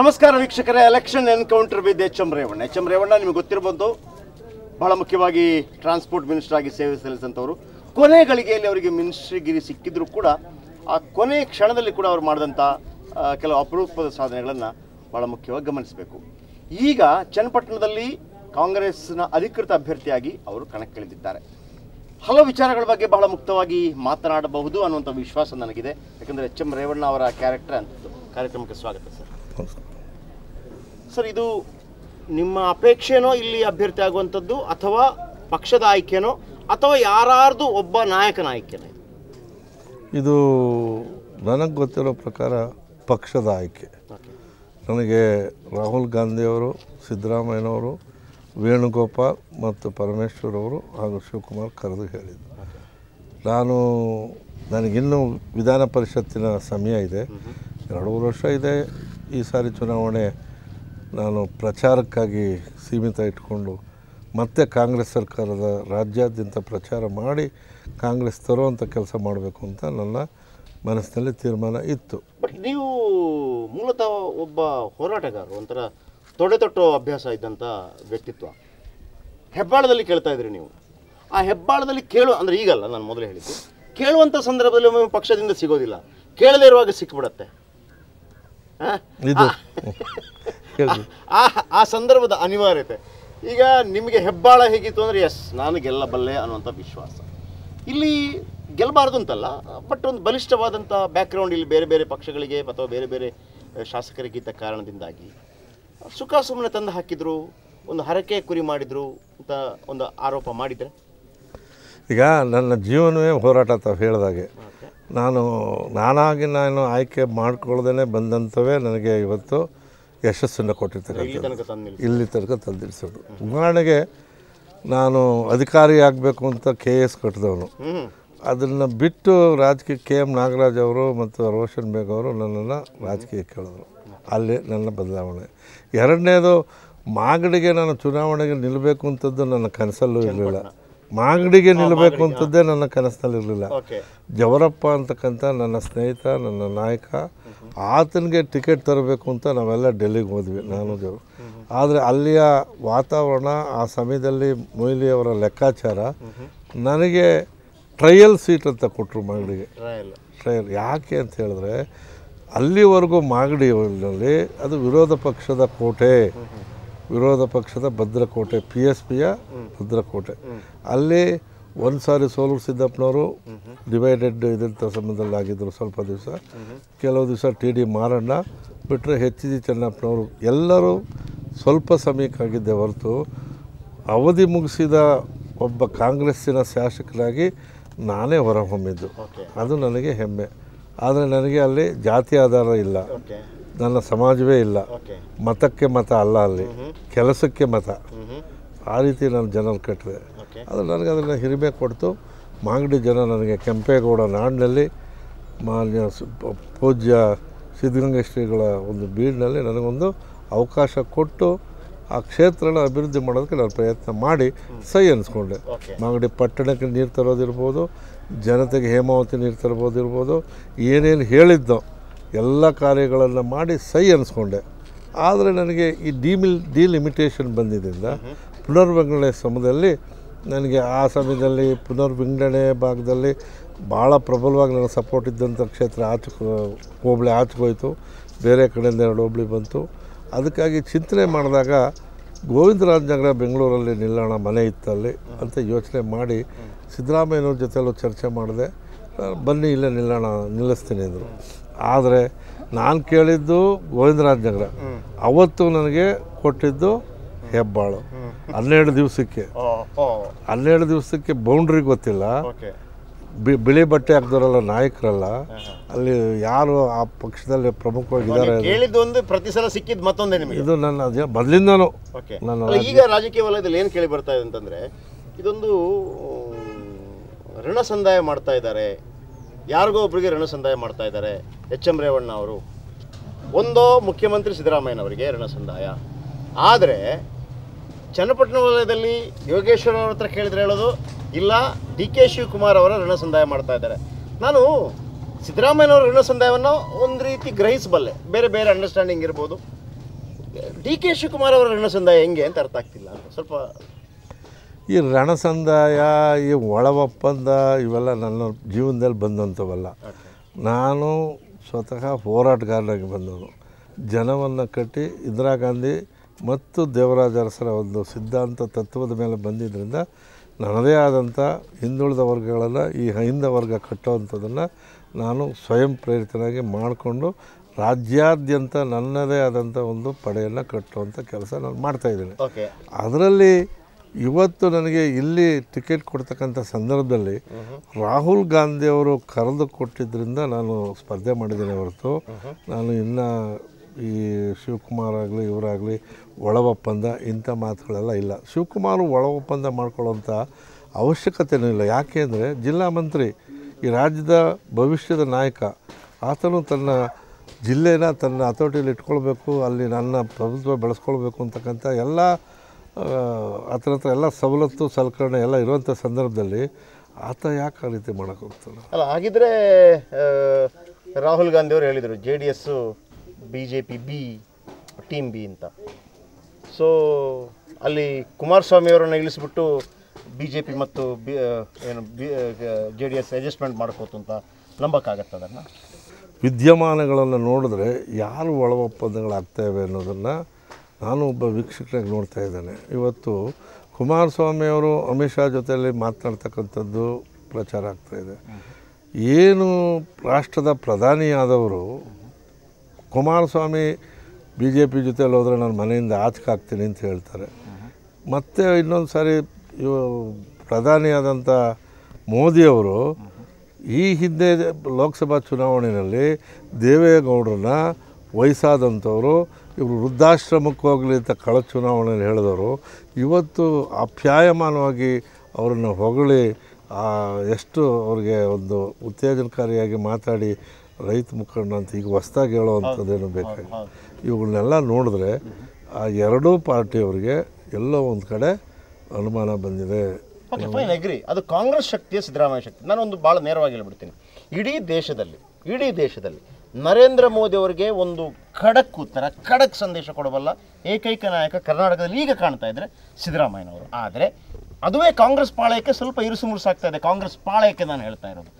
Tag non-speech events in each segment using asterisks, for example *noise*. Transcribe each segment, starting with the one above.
ನಮಸ್ಕಾರ ವೀಕ್ಷಕರೇ election encounter with H M Revanna H M Revanna ನಿಮಗೆ ಗೊತ್ತಿರಬಹುದು ಬಹಳ ಮುಖ್ಯವಾಗಿ ಟ್ರಾನ್ಸ್ಪೋರ್ಟ್ ಮಿನಿಸ್ಟರ್ ಆಗಿ ಸೇವೆ ಸಲ್ಲಿಸಿದಂಥವ್ರು ಕೊನೆ ಗಳಿಗೆಯಲ್ಲಿ ಅವರಿಗೆ ಮಿನಿಸ್ಟ್ರಿಗಿರಿ ಸಿಕ್ಕಿದ್ರು ಕೂಡ ಆ ಕೊನೆ ಕ್ಷಣದಲ್ಲಿ ಕೂಡ ಅವರು ಮಾಡಿದಂಥ ಕೆಲವು ಅಪರೂಪದ ಸಾಧನೆಗಳನ್ನು ಬಹಳ ಮುಖ್ಯವಾಗಿ ಗಮನಿಸಬೇಕು ಈಗ ಚನ್ನಪಟ್ಟಣದಲ್ಲಿ ಕಾಂಗ್ರೆಸ್ನ ಅಧಿಕೃತ ಅಭ್ಯರ್ಥಿಯಾಗಿ ಅವರು ಕಣಕ್ಕಿಳಿದಿದ್ದಾರೆ ಹಲವು ವಿಚಾರಗಳ ಬಗ್ಗೆ ಬಹಳ ಮುಕ್ತವಾಗಿ ಮಾತನಾಡಬಹುದು ಅನ್ನುವಂಥ ವಿಶ್ವಾಸ ನನಗಿದೆ ಯಾಕಂದರೆ ಎಚ್ ಎಂ ರೇವಣ್ಣ ಅವರ ಕ್ಯಾರೆಕ್ಟರ್ ಅಂತ ಕಾರ್ಯಕ್ರಮಕ್ಕೆ ಸ್ವಾಗತ ಸರ್ ಸರ್ ಇದು ನಿಮ್ಮ ಅಪೇಕ್ಷೆನೋ ಇಲ್ಲಿ ಅಭ್ಯರ್ಥಿ ಆಗುವಂಥದ್ದು ಅಥವಾ ಪಕ್ಷದ ಆಯ್ಕೆನೋ ಅಥವಾ ಯಾರಾರ್ದು ಒಬ್ಬ ನಾಯಕನ ಆಯ್ಕೆನೇ ಇದು ನನಗೆ ಗೊತ್ತಿರೋ ಪ್ರಕಾರ ಪಕ್ಷದ ಆಯ್ಕೆ ನನಗೆ ರಾಹುಲ್ ಗಾಂಧಿಯವರು ಸಿದ್ದರಾಮಯ್ಯನವರು ವೇಣುಗೋಪಾಲ್ ಮತ್ತು ಪರಮೇಶ್ವರ್ ಅವರು ಹಾಗೂ ಶಿವಕುಮಾರ್ ಕರೆದು ಹೇಳಿದರು ನಾನು ನನಗಿನ್ನೂ ವಿಧಾನ ಪರಿಷತ್ತಿನ ಸಮಯ ಇದೆ ಎರಡು ವರ್ಷ ಇದೆ ಈ ಸಾರಿ ಚುನಾವಣೆ ನಾನು ಪ್ರಚಾರಕ್ಕಾಗಿ ಸೀಮಿತ ಇಟ್ಕೊಂಡು ಮತ್ತೆ ಕಾಂಗ್ರೆಸ್ ಸರ್ಕಾರದ ರಾಜ್ಯಾದ್ಯಂತ ಪ್ರಚಾರ ಮಾಡಿ ಕಾಂಗ್ರೆಸ್ ತರುವಂಥ ಕೆಲಸ ಮಾಡಬೇಕು ಅಂತ ನನ್ನ ಮನಸ್ಸಿನಲ್ಲಿ ತೀರ್ಮಾನ ಇತ್ತು ಬಟ್ ನೀವು ಮೂಲತಃ ಒಬ್ಬ ಹೋರಾಟಗಾರ ಒಂಥರ ತೊಡೆ ಅಭ್ಯಾಸ ಇದ್ದಂಥ ವ್ಯಕ್ತಿತ್ವ ಹೆಬ್ಬಾಳದಲ್ಲಿ ಕೇಳ್ತಾ ಇದ್ರಿ ನೀವು ಆ ಹೆಬ್ಬಾಳದಲ್ಲಿ ಕೇಳು ಅಂದರೆ ಈಗಲ್ಲ ನಾನು ಮೊದಲು ಹೇಳಿದ್ದು ಕೇಳುವಂಥ ಸಂದರ್ಭದಲ್ಲಿ ಒಮ್ಮೊಮ್ಮೆ ಪಕ್ಷದಿಂದ ಸಿಗೋದಿಲ್ಲ ಕೇಳದೇ ಇರುವಾಗ ಸಿಕ್ಬಿಡತ್ತೆ ಹಾಂ *laughs* ಆ ಆ ಸಂದರ್ಭದ ಅನಿವಾರ್ಯತೆ ಈಗ ನಿಮಗೆ ಹೆಬ್ಬಾಳ ಹೇಗಿತ್ತು ಅಂದರೆ ಎಸ್ ನಾನು ಗೆಲ್ಲಬಲ್ಲೆ ಅನ್ನುವಂಥ ವಿಶ್ವಾಸ ಇಲ್ಲಿ ಗೆಲ್ಲಬಾರ್ದು ಅಂತಲ್ಲ ಬಟ್ ಒಂದು ಬಲಿಷ್ಠವಾದಂಥ ಬ್ಯಾಕ್ಗ್ರೌಂಡ್ ಇಲ್ಲಿ ಬೇರೆ ಬೇರೆ ಪಕ್ಷಗಳಿಗೆ ಅಥವಾ ಬೇರೆ ಬೇರೆ ಶಾಸಕರಿಗಿದ್ದ ಕಾರಣದಿಂದಾಗಿ ಸುಖ ಸುಮ್ಮನೆ ತಂದು ಹಾಕಿದ್ರು ಒಂದು ಹರಕೆ ಕುರಿ ಮಾಡಿದರು ಅಂತ ಒಂದು ಆರೋಪ ಮಾಡಿದರೆ ಈಗ ನನ್ನ ಜೀವನವೇ ಹೋರಾಟ ಅಂತ ಹೇಳಿದಾಗೆ ನಾನು ನಾನಾಗಿ ನಾನು ಆಯ್ಕೆ ಮಾಡ್ಕೊಳ್ದೇ ಬಂದಂಥವೇ ನನಗೆ ಇವತ್ತು ಯಶಸ್ಸನ್ನು ಕೊಟ್ಟಿರ್ತಕ್ಕಂಥದ್ದು ಇಲ್ಲಿ ತನಕ ತಂದಿರಿಸೋದು ಉದಾಹರಣೆಗೆ ನಾನು ಅಧಿಕಾರಿ ಆಗಬೇಕು ಅಂತ ಕೆ ಎಸ್ ಕಟ್ಟಿದವನು ಅದನ್ನು ಬಿಟ್ಟು ರಾಜಕೀಯ ಕೆ ಎಂ ನಾಗರಾಜ್ ಅವರು ಮತ್ತು ರೋಷನ್ ಬೇಗ್ ಅವರು ನನ್ನನ್ನು ರಾಜಕೀಯಕ್ಕೆ ಕೇಳಿದ್ರು ಅಲ್ಲಿ ನನ್ನ ಬದಲಾವಣೆ ಎರಡನೇದು ಮಾಗಡಿಗೆ ನಾನು ಚುನಾವಣೆಗೆ ನಿಲ್ಲಬೇಕು ಅಂತದ್ದು ನನ್ನ ಕನಸಲ್ಲೂ ಇರಲಿಲ್ಲ ಮಾಗಡಿಗೆ ನಿಲ್ಲಬೇಕು ಅಂತದ್ದೇ ನನ್ನ ಕನಸಿನಲ್ಲಿರಲಿಲ್ಲ ಜವರಪ್ಪ ಅಂತಕ್ಕಂಥ ನನ್ನ ಸ್ನೇಹಿತ ನನ್ನ ನಾಯಕ ಆತನಿಗೆ ಟಿಕೆಟ್ ತರಬೇಕು ಅಂತ ನಾವೆಲ್ಲ ಡೆಲ್ಲಿಗೆ ಹೋದ್ವಿ ನಾನು ದೇವರು ಆದರೆ ಅಲ್ಲಿಯ ವಾತಾವರಣ ಆ ಸಮಯದಲ್ಲಿ ಮೊಯ್ಲಿಯವರ ಲೆಕ್ಕಾಚಾರ ನನಗೆ ಟ್ರಯಲ್ ಸೀಟ್ ಅಂತ ಕೊಟ್ಟರು ಮಾಗಡಿಗೆ ಟ್ರಯಲ್ ಯಾಕೆ ಅಂತ ಹೇಳಿದ್ರೆ ಅಲ್ಲಿವರೆಗೂ ಮಾಗಡಿಯಲ್ಲಿ ಅದು ವಿರೋಧ ಪಕ್ಷದ ಕೋಟೆ ವಿರೋಧ ಪಕ್ಷದ ಭದ್ರಕೋಟೆ ಪಿ ಎಸ್ ಪಿಯ ಭದ್ರಕೋಟೆ ಅಲ್ಲಿ ಒಂದು ಸಾರಿ ಸೋಲೂರು ಸಿದ್ದಪ್ಪನವರು ಡಿವೈಡೆಡ್ ಇದಂಥ ಸಂಬಂಧದಲ್ಲಿ ಆಗಿದ್ದರು ಸ್ವಲ್ಪ ದಿವಸ ಕೆಲವು ದಿವಸ ಟಿ ಡಿ ಮಾರಣ್ಣ ಬಿಟ್ಟರೆ ಹೆಚ್ ಜಿ ಚೆನ್ನಪ್ಪನವರು ಎಲ್ಲರೂ ಸ್ವಲ್ಪ ಸಮಯಕ್ಕಾಗಿದ್ದೆ ಹೊರತು ಅವಧಿ ಮುಗಿಸಿದ ಒಬ್ಬ ಕಾಂಗ್ರೆಸ್ಸಿನ ಶಾಸಕರಾಗಿ ನಾನೇ ಹೊರಹೊಮ್ಮಿದ್ದು ಅದು ನನಗೆ ಹೆಮ್ಮೆ ಆದರೆ ನನಗೆ ಅಲ್ಲಿ ಜಾತಿ ಆಧಾರ ಇಲ್ಲ ನನ್ನ ಸಮಾಜವೇ ಇಲ್ಲ ಮತಕ್ಕೆ ಮತ ಅಲ್ಲ ಅಲ್ಲಿ ಕೆಲಸಕ್ಕೆ ಮತ ಆ ರೀತಿ ನಾನು ಜನರು ಕಟ್ಟಿದೆ ಆದರೆ ನನಗೆ ಅದನ್ನು ಹಿರಿಮೆ ಕೊಡ್ತು ಮಾಗಡಿ ಜನ ನನಗೆ ಕೆಂಪೇಗೌಡ ನಾಡಿನಲ್ಲಿ ಮಾನ್ಯ ಪೂಜ್ಯ ಸಿದ್ಧಗಂಗಾ ಶ್ರೀಗಳ ಒಂದು ಬೀಡಿನಲ್ಲಿ ನನಗೊಂದು ಅವಕಾಶ ಕೊಟ್ಟು ಆ ಕ್ಷೇತ್ರನ ಅಭಿವೃದ್ಧಿ ಮಾಡೋದಕ್ಕೆ ನಾನು ಪ್ರಯತ್ನ ಮಾಡಿ ಸೈ ಅನ್ನಿಸ್ಕೊಂಡೆ ಮಾಗಡಿ ಪಟ್ಟಣಕ್ಕೆ ನೀರು ತರೋದಿರ್ಬೋದು ಜನತೆಗೆ ಹೇಮಾವತಿ ನೀರು ತರ್ಬೋದಿರ್ಬೋದು ಏನೇನು ಹೇಳಿದ್ದೋ ಎಲ್ಲ ಕಾರ್ಯಗಳನ್ನು ಮಾಡಿ ಸೈ ಅನಿಸ್ಕೊಂಡೆ ಆದರೆ ನನಗೆ ಈ ಡಿಮಿಲ್ ಡಿಲಿಮಿಟೇಷನ್ ಬಂದಿದ್ದರಿಂದ ಪುನರ್ವಿಂಗಡಣೆ ಸಮಯದಲ್ಲಿ ನನಗೆ ಆ ಸಮಯದಲ್ಲಿ ಪುನರ್ವಿಂಗಡಣೆ ಭಾಗದಲ್ಲಿ ಭಾಳ ಪ್ರಬಲವಾಗಿ ನನಗೆ ಸಪೋರ್ಟ್ ಇದ್ದಂಥ ಕ್ಷೇತ್ರ ಆಚೆ ಹೋಬಳಿ ಹೋಯ್ತು ಬೇರೆ ಕಡೆಯಿಂದ ಎರಡು ಹೋಬಳಿ ಬಂತು ಅದಕ್ಕಾಗಿ ಚಿಂತನೆ ಮಾಡಿದಾಗ ಗೋವಿಂದರಾಜನಗರ ಬೆಂಗಳೂರಲ್ಲಿ ನಿಲ್ಲೋಣ ಮನೆ ಇತ್ತಲ್ಲಿ ಅಂತ ಯೋಚನೆ ಮಾಡಿ ಸಿದ್ದರಾಮಯ್ಯನವ್ರ ಜೊತೆಲ್ಲೂ ಚರ್ಚೆ ಮಾಡಿದೆ ಬನ್ನಿ ಇಲ್ಲೇ ನಿಲ್ಲೋಣ ನಿಲ್ಲಿಸ್ತೀನಿ ಅಂದರು ಆದರೆ ನಾನು ಕೇಳಿದ್ದು ಗೋವಿಂದರಾಜ್ ನಗರ ಅವತ್ತು ನನಗೆ ಕೊಟ್ಟಿದ್ದು ಹೆಬ್ಬಾಳು ಹನ್ನೆರಡು ದಿವಸಕ್ಕೆ ಹನ್ನೆರಡು ದಿವಸಕ್ಕೆ ಬೌಂಡ್ರಿ ಗೊತ್ತಿಲ್ಲ ಬಿ ಬಿಳಿ ಬಟ್ಟೆ ಹಾಕಿದವರಲ್ಲ ನಾಯಕರಲ್ಲ ಅಲ್ಲಿ ಯಾರು ಆ ಪಕ್ಷದಲ್ಲಿ ಪ್ರಮುಖವಾಗಿದ್ದಾರೆ ಹೇಳಿದ್ದು ಒಂದು ಪ್ರತಿ ಸಿಕ್ಕಿದ್ದು ನಿಮಗೆ ಇದು ನನ್ನ ಬದಲಿಂದನು ನನ್ನ ಈಗ ರಾಜಕೀಯ ವಲಯದಲ್ಲಿ ಏನು ಕೇಳಿ ಬರ್ತಾ ಇದೆ ಇದೊಂದು ಋಣ ಸಂದಾಯ ಮಾಡ್ತಾ ಇದ್ದಾರೆ ಯಾರಿಗೋ ಒಬ್ಬರಿಗೆ ಸಂದಾಯ ಮಾಡ್ತಾ ಇದ್ದಾರೆ ಎಚ್ ಎಂ ರೇವಣ್ಣ ಅವರು ಒಂದೋ ಮುಖ್ಯಮಂತ್ರಿ ಸಿದ್ದರಾಮಯ್ಯನವರಿಗೆ ಸಂದಾಯ ಆದರೆ ಚನ್ನಪಟ್ಟಣ ವಲಯದಲ್ಲಿ ಯೋಗೇಶ್ವರ ಅವ್ರ ಹತ್ರ ಕೇಳಿದ್ರೆ ಹೇಳೋದು ಇಲ್ಲ ಡಿ ಕೆ ಶಿವಕುಮಾರ್ ಅವರ ಋಣಸಂದಾಯ ಮಾಡ್ತಾ ಇದ್ದಾರೆ ನಾನು ಸಿದ್ದರಾಮಯ್ಯನವರ ಸಂದಾಯವನ್ನು ಒಂದು ರೀತಿ ಗ್ರಹಿಸಬಲ್ಲೆ ಬೇರೆ ಬೇರೆ ಅಂಡರ್ಸ್ಟ್ಯಾಂಡಿಂಗ್ ಇರ್ಬೋದು ಡಿ ಕೆ ಶಿವಕುಮಾರ್ ಅವರ ಸಂದಾಯ ಹೆಂಗೆ ಅಂತ ಅರ್ಥ ಆಗ್ತಿಲ್ಲ ಸ್ವಲ್ಪ ಈ ರಣಸಂದಾಯ ಈ ಒಳವಪ್ಪಂದ ಇವೆಲ್ಲ ನನ್ನ ಜೀವನದಲ್ಲಿ ಬಂದಂಥವಲ್ಲ ನಾನು ಸ್ವತಃ ಹೋರಾಟಗಾರನಾಗಿ ಬಂದವನು ಜನವನ್ನು ಕಟ್ಟಿ ಇಂದಿರಾ ಗಾಂಧಿ ಮತ್ತು ದೇವರಾಜ ಅರಸರ ಒಂದು ಸಿದ್ಧಾಂತ ತತ್ವದ ಮೇಲೆ ಬಂದಿದ್ದರಿಂದ ನನ್ನದೇ ಆದಂಥ ಹಿಂದುಳಿದ ವರ್ಗಗಳನ್ನು ಈ ಹಿಂದ ವರ್ಗ ಕಟ್ಟೋವಂಥದ್ದನ್ನು ನಾನು ಸ್ವಯಂ ಪ್ರೇರಿತನಾಗಿ ಮಾಡಿಕೊಂಡು ರಾಜ್ಯಾದ್ಯಂತ ನನ್ನದೇ ಆದಂಥ ಒಂದು ಪಡೆಯನ್ನು ಕಟ್ಟುವಂಥ ಕೆಲಸ ನಾನು ಮಾಡ್ತಾಯಿದ್ದೇನೆ ಅದರಲ್ಲಿ ಇವತ್ತು ನನಗೆ ಇಲ್ಲಿ ಟಿಕೆಟ್ ಕೊಡ್ತಕ್ಕಂಥ ಸಂದರ್ಭದಲ್ಲಿ ರಾಹುಲ್ ಗಾಂಧಿಯವರು ಕರೆದು ಕೊಟ್ಟಿದ್ದರಿಂದ ನಾನು ಸ್ಪರ್ಧೆ ಮಾಡಿದ್ದೇನೆ ಹೊರತು ನಾನು ಇನ್ನು ಈ ಶಿವಕುಮಾರ್ ಆಗಲಿ ಇವರಾಗಲಿ ಒಳ ಒಪ್ಪಂದ ಇಂಥ ಮಾತುಗಳೆಲ್ಲ ಇಲ್ಲ ಶಿವಕುಮಾರ್ ಒಳ ಒಪ್ಪಂದ ಮಾಡ್ಕೊಳ್ಳೋಂಥ ಅವಶ್ಯಕತೆಯೂ ಇಲ್ಲ ಯಾಕೆ ಅಂದರೆ ಜಿಲ್ಲಾ ಮಂತ್ರಿ ಈ ರಾಜ್ಯದ ಭವಿಷ್ಯದ ನಾಯಕ ಆತನು ತನ್ನ ಜಿಲ್ಲೆನ ತನ್ನ ಹತೋಟಿಯಲ್ಲಿ ಇಟ್ಕೊಳ್ಬೇಕು ಅಲ್ಲಿ ನನ್ನ ಪ್ರಭುತ್ವ ಬೆಳೆಸ್ಕೊಳ್ಬೇಕು ಅಂತಕ್ಕಂಥ ಎಲ್ಲ ಆತನ ಹತ್ರ ಎಲ್ಲ ಸವಲತ್ತು ಸಲಕರಣೆ ಎಲ್ಲ ಇರುವಂಥ ಸಂದರ್ಭದಲ್ಲಿ ಆತ ಯಾಕೆ ಆ ರೀತಿ ಮಾಡೋಕ್ಕೆ ಹೋಗ್ತಾನೆ ಅಲ್ಲ ಹಾಗಿದ್ರೆ ರಾಹುಲ್ ಗಾಂಧಿ ಅವರು ಹೇಳಿದರು J D S B J P B team B ಅಂತ ಸೊ ಅಲ್ಲಿ ಕುಮಾರಸ್ವಾಮಿ ಅವರನ್ನು ಇಳಿಸ್ಬಿಟ್ಟು ಬಿ ಜೆ ಪಿ ಮತ್ತು ಬಿ ಏನು B J D S adjustment ಮಾಡ್ಕೋತು ಅಂತ ನಂಬಕ್ಕಾಗತ್ತೆ ಅದನ್ನು ವಿದ್ಯಮಾನಗಳನ್ನು ನೋಡಿದ್ರೆ ಯಾರು ಒಳ ಒಪ್ಪಂದಗಳಾಗ್ತವೆ ಅನ್ನೋದನ್ನು ನಾನು ಒಬ್ಬ ವೀಕ್ಷಕನಾಗಿ ನೋಡ್ತಾ ಇದ್ದೇನೆ ಇವತ್ತು ಕುಮಾರಸ್ವಾಮಿಯವರು ಅಮಿತ್ ಶಾ ಜೊತೆಯಲ್ಲಿ ಮಾತನಾಡ್ತಕ್ಕಂಥದ್ದು ಪ್ರಚಾರ ಆಗ್ತಾಯಿದೆ ಏನು ರಾಷ್ಟ್ರದ ಪ್ರಧಾನಿಯಾದವರು ಕುಮಾರಸ್ವಾಮಿ ಬಿ ಜೆ ಪಿ ಜೊತೆಯಲ್ಲಿ ಹೋದರೆ ನಾನು ಮನೆಯಿಂದ ಆಚೆಗೆ ಹಾಕ್ತೀನಿ ಅಂತ ಹೇಳ್ತಾರೆ ಮತ್ತು ಇನ್ನೊಂದು ಸಾರಿ ಇವ ಪ್ರಧಾನಿಯಾದಂಥ ಮೋದಿಯವರು ಈ ಹಿಂದೆ ಲೋಕಸಭಾ ಚುನಾವಣೆಯಲ್ಲಿ ದೇವೇಗೌಡರನ್ನ ವಯಸ್ಸಾದಂಥವರು ಇವರು ವೃದ್ಧಾಶ್ರಮಕ್ಕೆ ಹೋಗಲಿ ಅಂತ ಕಳ ಚುನಾವಣೆಯಲ್ಲಿ ಹೇಳಿದವರು ಇವತ್ತು ಅಪ್ಯಾಯಮಾನವಾಗಿ ಅವರನ್ನು ಹೊಗಳಿ ಎಷ್ಟು ಅವ್ರಿಗೆ ಒಂದು ಉತ್ತೇಜನಕಾರಿಯಾಗಿ ಮಾತಾಡಿ ರೈತ ಮುಖಂಡ ಅಂತ ಈಗ ಹೊಸ್ದಾಗಿ ಹೇಳುವಂಥದ್ದೇನು ಬೇಕಾಗಿ ಇವುಗಳನ್ನೆಲ್ಲ ನೋಡಿದ್ರೆ ಆ ಎರಡೂ ಪಾರ್ಟಿಯವರಿಗೆ ಎಲ್ಲೋ ಒಂದು ಕಡೆ ಅನುಮಾನ ಬಂದಿದೆ ಅಗ್ರಿ ಅದು ಕಾಂಗ್ರೆಸ್ ಶಕ್ತಿಯ ಸಿದ್ದರಾಮಯ್ಯ ಶಕ್ತಿ ನಾನು ಒಂದು ಭಾಳ ನೇರವಾಗಿ ಹೇಳ್ಬಿಡ್ತೀನಿ ಇಡೀ ದೇಶದಲ್ಲಿ ಇಡೀ ದೇಶದಲ್ಲಿ ನರೇಂದ್ರ ಮೋದಿ ಅವರಿಗೆ ಒಂದು ಖಡಕ್ ಉತ್ತರ ಖಡಕ್ ಸಂದೇಶ ಕೊಡಬಲ್ಲ ಏಕೈಕ ನಾಯಕ ಕರ್ನಾಟಕದಲ್ಲಿ ಈಗ ಕಾಣ್ತಾ ಇದ್ರೆ ಸಿದ್ದರಾಮಯ್ಯನವರು ಆದರೆ ಅದುವೇ ಕಾಂಗ್ರೆಸ್ ಪಾಳಯಕ್ಕೆ ಸ್ವಲ್ಪ ಇರುಸು ಮುರುಸಾಗ್ತಾ ಇದೆ ಕಾಂಗ್ರೆಸ್ ಪಾಳಯಕ್ಕೆ ನಾನು ಹೇಳ್ತಾ ಇರೋದು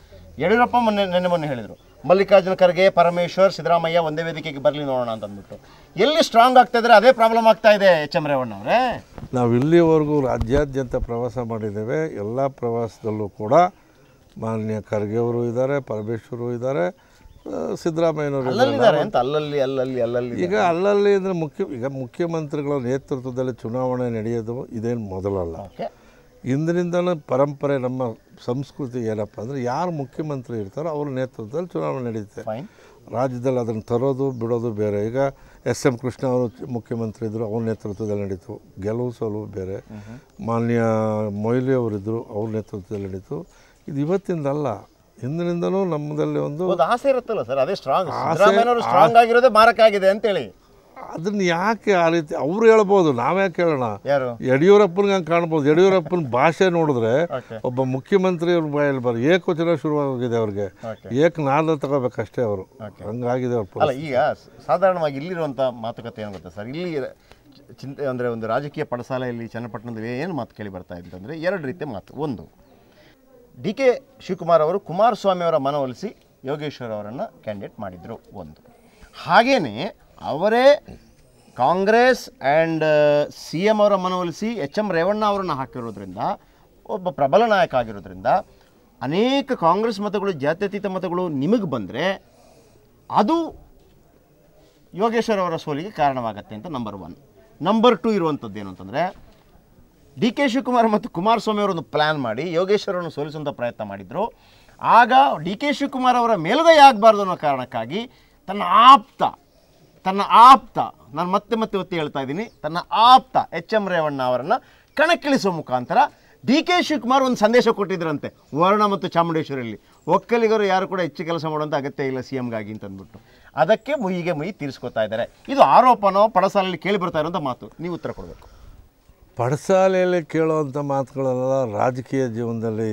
ಯಡಿಯೂರಪ್ಪ ಮೊನ್ನೆ ನೆನ್ನೆ ಮೊನ್ನೆ ಹೇಳಿದರು ಮಲ್ಲಿಕಾರ್ಜುನ ಖರ್ಗೆ ಪರಮೇಶ್ವರ್ ಸಿದ್ದರಾಮಯ್ಯ ಒಂದೇ ವೇದಿಕೆಗೆ ಬರಲಿ ನೋಡೋಣ ಅಂತ ಅಂದ್ಬಿಟ್ಟು ಎಲ್ಲಿ ಸ್ಟ್ರಾಂಗ್ ಆಗ್ತಾ ಇದ್ರೆ ಅದೇ ಪ್ರಾಬ್ಲಮ್ ಆಗ್ತಾ ಇದೆ ಎಚ್ ಎಂ ಅವರೇ ನಾವು ಇಲ್ಲಿವರೆಗೂ ರಾಜ್ಯಾದ್ಯಂತ ಪ್ರವಾಸ ಮಾಡಿದ್ದೇವೆ ಎಲ್ಲ ಪ್ರವಾಸದಲ್ಲೂ ಕೂಡ ಮಾನ್ಯ ಖರ್ಗೆ ಅವರು ಇದ್ದಾರೆ ಪರಮೇಶ್ವರು ಇದ್ದಾರೆ ಸಿದ್ದರಾಮಯ್ಯನವರು ಅಂತ ಅಲ್ಲಲ್ಲಿ ಅಲ್ಲಲ್ಲಿ ಅಲ್ಲಲ್ಲಿ ಈಗ ಅಲ್ಲಲ್ಲಿ ಅಂದರೆ ಮುಖ್ಯ ಈಗ ಮುಖ್ಯಮಂತ್ರಿಗಳ ನೇತೃತ್ವದಲ್ಲಿ ಚುನಾವಣೆ ನಡೆಯೋದು ಇದೇನು ಮೊದಲಲ್ಲ ಇಂದಿನಿಂದಲೂ ಪರಂಪರೆ ನಮ್ಮ ಸಂಸ್ಕೃತಿ ಏನಪ್ಪ ಅಂದರೆ ಯಾರು ಮುಖ್ಯಮಂತ್ರಿ ಇರ್ತಾರೋ ಅವ್ರ ನೇತೃತ್ವದಲ್ಲಿ ಚುನಾವಣೆ ನಡೆಯುತ್ತೆ ರಾಜ್ಯದಲ್ಲಿ ಅದನ್ನು ತರೋದು ಬಿಡೋದು ಬೇರೆ ಈಗ ಎಸ್ ಎಂ ಕೃಷ್ಣ ಅವರು ಮುಖ್ಯಮಂತ್ರಿ ಇದ್ದರು ಅವ್ರ ನೇತೃತ್ವದಲ್ಲಿ ನಡೀತು ಗೆಲುವು ಸೋಲು ಬೇರೆ ಮಾನ್ಯ ಮೊಯ್ಲಿ ಅವರಿದ್ದರು ಅವ್ರ ನೇತೃತ್ವದಲ್ಲಿ ನಡೀತು ಇದು ಇವತ್ತಿಂದಲ್ಲ ಹಿಂದಿನಿಂದನೂ ನಮ್ಮದಲ್ಲಿ ಒಂದು ಆಸೆ ಇರುತ್ತಲ್ಲ ಸರ್ ಅದೇ ಸ್ಟ್ರಾಂಗ್ ಸ್ಟ್ರಾಂಗ್ ಆಗಿರೋದೆ ಮಾರಕ ಆಗಿದೆ ಅಂತೇಳಿ ಅದನ್ನ ಯಾಕೆ ಆ ರೀತಿ ಅವ್ರು ಹೇಳ್ಬೋದು ನಾವ್ಯಾಕೆ ಹೇಳೋಣ ಯಡಿಯೂರಪ್ಪನಿಗೆ ಹಂಗೆ ಕಾಣ್ಬೋದು ಯಡಿಯೂರಪ್ಪನ ಭಾಷೆ ನೋಡಿದ್ರೆ ಒಬ್ಬ ಮುಖ್ಯಮಂತ್ರಿ ಅವ್ರ ಬಾಯಲ್ಲಿ ಬರೋ ಏಕವಚನ ಶುರುವಾಗಿದೆ ಅವ್ರಿಗೆ ಏಕನಾದ ತಗೋಬೇಕಷ್ಟೇ ಅವರು ಹಂಗಾಗಿದೆ ಅಲ್ಲ ಈಗ ಸಾಧಾರಣವಾಗಿ ಇಲ್ಲಿರುವಂಥ ಮಾತುಕತೆ ಏನು ಗೊತ್ತಾ ಸರ್ ಇಲ್ಲಿ ಚಿಂತೆ ಅಂದ್ರೆ ಒಂದು ರಾಜಕೀಯ ಪಡಸಾಲೆಯಲ್ಲಿ ಚನ್ನಪಟ್ಟಣದಲ್ಲಿ ಏನು ಮಾತು ಕೇಳಿ ಬರ್ತಾ ಇದ್ದಂದರೆ ಎರಡು ರೀತಿಯ ಮಾತು ಒಂದು ಡಿ ಕೆ ಶಿವಕುಮಾರ್ ಅವರು ಕುಮಾರಸ್ವಾಮಿ ಅವರ ಮನವೊಲಿಸಿ ಯೋಗೇಶ್ವರ್ ಅವರನ್ನು ಕ್ಯಾಂಡಿಡೇಟ್ ಮಾಡಿದರು ಒಂದು ಹಾಗೆಯೇ ಅವರೇ ಕಾಂಗ್ರೆಸ್ ಆ್ಯಂಡ್ ಸಿ ಎಮ್ ಅವರ ಮನವೊಲಿಸಿ ಎಚ್ ಎಂ ರೇವಣ್ಣ ಅವರನ್ನು ಹಾಕಿರೋದ್ರಿಂದ ಒಬ್ಬ ಪ್ರಬಲ ನಾಯಕ ಆಗಿರೋದ್ರಿಂದ ಅನೇಕ ಕಾಂಗ್ರೆಸ್ ಮತಗಳು ಜಾತ್ಯತೀತ ಮತಗಳು ನಿಮಗೆ ಬಂದರೆ ಅದು ಯೋಗೇಶ್ವರ್ ಅವರ ಸೋಲಿಗೆ ಕಾರಣವಾಗತ್ತೆ ಅಂತ ನಂಬರ್ ಒನ್ ನಂಬರ್ ಟು ಇರುವಂಥದ್ದು ಏನು ಅಂತಂದರೆ ಡಿ ಕೆ ಶಿವಕುಮಾರ್ ಮತ್ತು ಕುಮಾರಸ್ವಾಮಿ ಅವರೊಂದು ಪ್ಲ್ಯಾನ್ ಮಾಡಿ ಯೋಗೇಶ್ವರನ್ನು ಸೋಲಿಸುವಂಥ ಪ್ರಯತ್ನ ಮಾಡಿದರು ಆಗ ಡಿ ಕೆ ಶಿವಕುಮಾರ್ ಅವರ ಮೇಲುಗೈ ಆಗಬಾರ್ದು ಅನ್ನೋ ಕಾರಣಕ್ಕಾಗಿ ತನ್ನ ಆಪ್ತ ತನ್ನ ಆಪ್ತ ನಾನು ಮತ್ತೆ ಮತ್ತೆ ಒತ್ತಿ ಹೇಳ್ತಾ ಇದ್ದೀನಿ ತನ್ನ ಆಪ್ತ ಎಚ್ ಎಂ ರೇವಣ್ಣ ಅವರನ್ನು ಕಣಕ್ಕಿಳಿಸುವ ಮುಖಾಂತರ ಡಿ ಕೆ ಶಿವಕುಮಾರ್ ಒಂದು ಸಂದೇಶ ಕೊಟ್ಟಿದ್ದರಂತೆ ವರ್ಣ ಮತ್ತು ಚಾಮುಂಡೇಶ್ವರಿಯಲ್ಲಿ ಒಕ್ಕಲಿಗರು ಯಾರು ಕೂಡ ಹೆಚ್ಚು ಕೆಲಸ ಮಾಡುವಂಥ ಅಗತ್ಯ ಇಲ್ಲ ಸಿ ಅಂತ ಅಂದ್ಬಿಟ್ಟು ಅದಕ್ಕೆ ಮುಯಿಗೆ ಮುಯಿ ತೀರಿಸ್ಕೊತಾ ಇದ್ದಾರೆ ಇದು ಆರೋಪನೋ ಪಡಸಾಲಲ್ಲಿ ಕೇಳಿ ಬರ್ತಾ ಇರೋಂಥ ಮಾತು ನೀವು ಉತ್ತರ ಕೊಡಬೇಕು ಪಡಸಾಲೆಯಲ್ಲಿ ಕೇಳುವಂಥ ಮಾತುಗಳೆಲ್ಲ ರಾಜಕೀಯ ಜೀವನದಲ್ಲಿ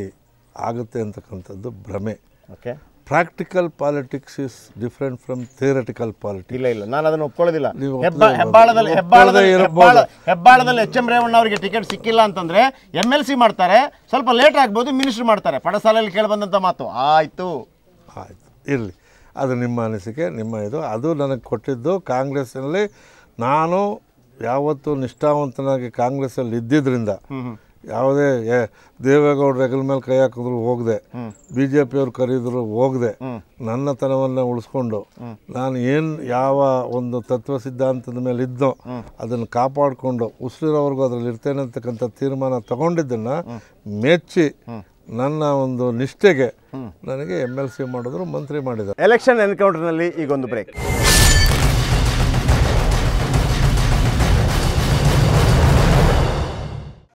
ಆಗುತ್ತೆ ಅಂತಕ್ಕಂಥದ್ದು ಭ್ರಮೆ okay practical politics is different from theoretical politics ಇಲ್ಲ ಇಲ್ಲ ನಾನು ಅದನ್ನು ಒಪ್ಕೊಳ್ಳೋದಿಲ್ಲ ಹೆಬ್ಬಾಳದಲ್ಲಿ ಹೆಬ್ಬಾಳದಲ್ಲಿ ಹೆಬ್ಬಾಳದಲ್ಲಿ ಎಚ್ ಎಂ ರೇವಣ್ಣ ಅವರಿಗೆ ಟಿಕೆಟ್ ಸಿಕ್ಕಿಲ್ಲ ಅಂತಂದ್ರೆ ಎಮ್ ಎಲ್ ಸಿ ಮಾಡ್ತಾರೆ ಸ್ವಲ್ಪ ಲೇಟ್ ಆಗ್ಬೋದು ಮಿನಿಸ್ಟರ್ ಮಾಡ್ತಾರೆ ಪಡಸಾಲೆಯಲ್ಲಿ ಕೇಳಿ ಮಾತು ಆಯಿತು ಆಯಿತು ಇರಲಿ ಅದು ನಿಮ್ಮ ಅನಿಸಿಕೆ ನಿಮ್ಮ ಇದು ಅದು ನನಗೆ ಕೊಟ್ಟಿದ್ದು ಕಾಂಗ್ರೆಸ್ನಲ್ಲಿ ನಾನು ಯಾವತ್ತೂ ನಿಷ್ಠಾವಂತನಾಗಿ ಕಾಂಗ್ರೆಸ್ಸಲ್ಲಿ ಇದ್ದಿದ್ದರಿಂದ ಯಾವುದೇ ದೇವೇಗೌಡರು ಹೆಗಲ ಮೇಲೆ ಕೈ ಹಾಕಿದ್ರು ಹೋಗದೆ ಬಿ ಜೆ ಪಿಯವ್ರು ಕರೀದ್ರು ಹೋಗದೆ ನನ್ನ ಉಳಿಸ್ಕೊಂಡು ನಾನು ಏನು ಯಾವ ಒಂದು ತತ್ವ ಸಿದ್ಧಾಂತದ ಮೇಲೆ ಇದ್ದೋ ಅದನ್ನು ಕಾಪಾಡಿಕೊಂಡು ಉಸಿರವ್ರಿಗೂ ಅದರಲ್ಲಿ ಇರ್ತೇನೆ ಅಂತಕ್ಕಂಥ ತೀರ್ಮಾನ ತಗೊಂಡಿದ್ದನ್ನು ಮೆಚ್ಚಿ ನನ್ನ ಒಂದು ನಿಷ್ಠೆಗೆ ನನಗೆ ಎಮ್ ಎಲ್ ಸಿ ಮಾಡಿದ್ರು ಮಂತ್ರಿ ಮಾಡಿದ್ದಾರೆ ಎಲೆಕ್ಷನ್ ಎನ್ಕೌಂಟರ್ನಲ್ಲಿ ಈಗೊಂದು ಬ್ರೇಕ್